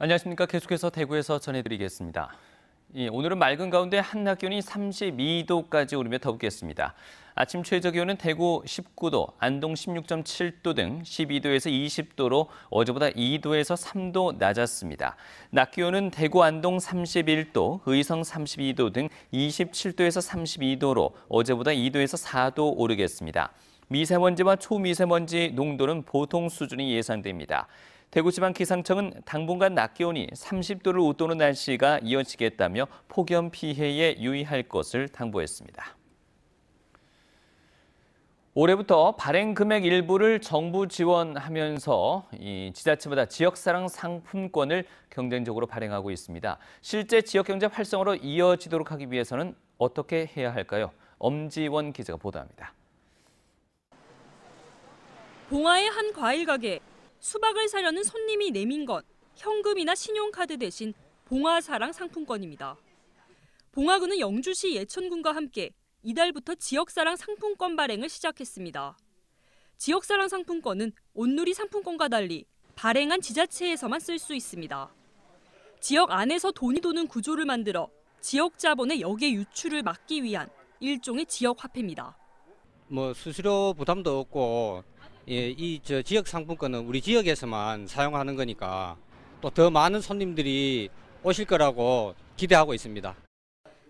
안녕하십니까. 계속해서 대구에서 전해드리겠습니다. 예, 오늘은 맑은 가운데 한낮 기온이 32도까지 오르며 더욱겠습니다. 아침 최저 기온은 대구 19도, 안동 16.7도 등 12도에서 20도로 어제보다 2도에서 3도 낮았습니다. 낮 기온은 대구 안동 31도, 의성 32도 등 27도에서 32도로 어제보다 2도에서 4도 오르겠습니다. 미세먼지와 초미세먼지 농도는 보통 수준이 예상됩니다. 대구지방 기상청은 당분간 낮 기온이 30도를 웃도는 날씨가 이어지겠다며 폭염 피해에 유의할 것을 당부했습니다. 올해부터 발행 금액 일부를 정부 지원하면서 지자체마다 지역사랑 상품권을 경쟁적으로 발행하고 있습니다. 실제 지역경제 활성화로 이어지도록 하기 위해서는 어떻게 해야 할까요? 엄지원 기자가 보도합니다. 봉화의 한 과일 가게 수박을 사려는 손님이 내민 건 현금이나 신용카드 대신 봉화사랑 상품권입니다. 봉화구는 영주시 예천군과 함께 이달부터 지역사랑 상품권 발행을 시작했습니다. 지역사랑 상품권은 온누리 상품권과 달리 발행한 지자체에서만 쓸 수 있습니다. 지역 안에서 돈이 도는 구조를 만들어 지역 자본의 역의 유출을 막기 위한 일종의 지역 화폐입니다. 뭐 수수료 부담도 없고 예, 이저 지역 상품권은 우리 지역에서만 사용하는 거니까 또 더 많은 손님들이 오실 거라고 기대하고 있습니다.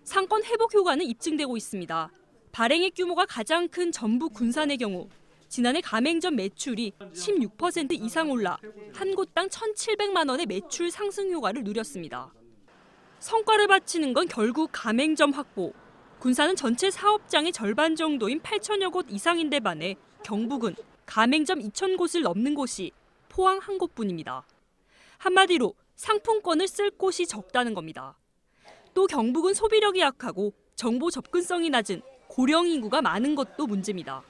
상권 회복 효과는 입증되고 있습니다. 발행액 규모가 가장 큰 전북 군산의 경우 지난해 가맹점 매출이 16% 이상 올라 한 곳당 1,700만 원의 매출 상승 효과를 누렸습니다. 성과를 바치는 건 결국 가맹점 확보. 군산은 전체 사업장의 절반 정도인 8천여 곳 이상인데 반해 경북은 가맹점 2천 곳을 넘는 곳이 포항 한 곳뿐입니다. 한마디로 상품권을 쓸 곳이 적다는 겁니다. 또 경북은 소비력이 약하고 정보 접근성이 낮은 고령 인구가 많은 것도 문제입니다.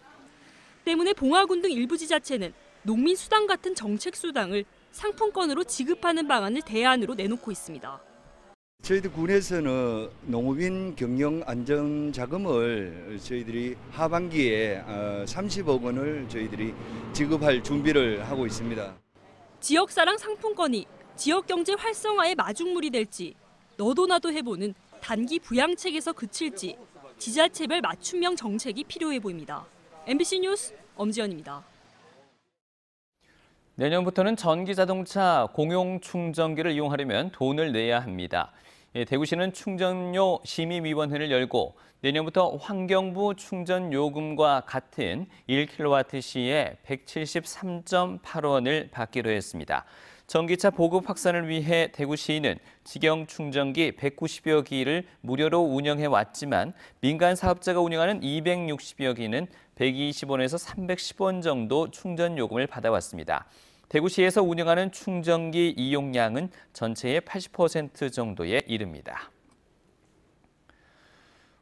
때문에 봉화군 등 일부 지자체는 농민 수당 같은 정책 수당을 상품권으로 지급하는 방안을 대안으로 내놓고 있습니다. 저희들 군에서는 농업인 경영 안정 자금을 저희들이 하반기에 30억 어, 원을 저희들이 지급할 준비를 하고 있습니다. 지역사랑 상품권이 지역경제 활성화의 마중물이 될지 너도나도 해보는 단기 부양책에서 그칠지 지자체별 맞춤형 정책이 필요해 보입니다. MBC 뉴스 엄지연입니다. 내년부터는 전기자동차 공용 충전기를 이용하려면 돈을 내야 합니다. 예, 대구시는 충전료 심의위원회를 열고 내년부터 환경부 충전요금과 같은 1kW 시에 173.8원을 받기로 했습니다. 전기차 보급 확산을 위해 대구시는 직영 충전기 190여 기를 무료로 운영해 왔지만 민간 사업자가 운영하는 260여 기는 120원에서 310원 정도 충전 요금을 받아왔습니다. 대구시에서 운영하는 충전기 이용량은 전체의 80% 정도에 이릅니다.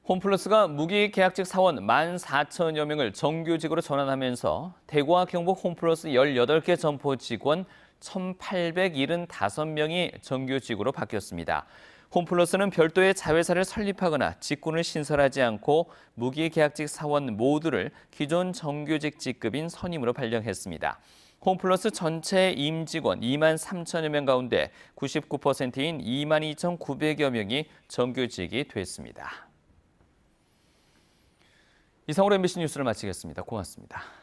홈플러스가 무기계약직 사원 1만 4천여 명을 정규직으로 전환하면서 대구와 경북 홈플러스 18개 점포 직원 1,875명이 정규직으로 바뀌었습니다. 홈플러스는 별도의 자회사를 설립하거나 직군을 신설하지 않고 무기계약직 사원 모두를 기존 정규직 직급인 선임으로 발령했습니다. 홈플러스 전체 임직원 2만 3천여 명 가운데 99%인 2만 2,900여 명이 정규직이 됐습니다. 이상으로 MBC 뉴스를 마치겠습니다. 고맙습니다.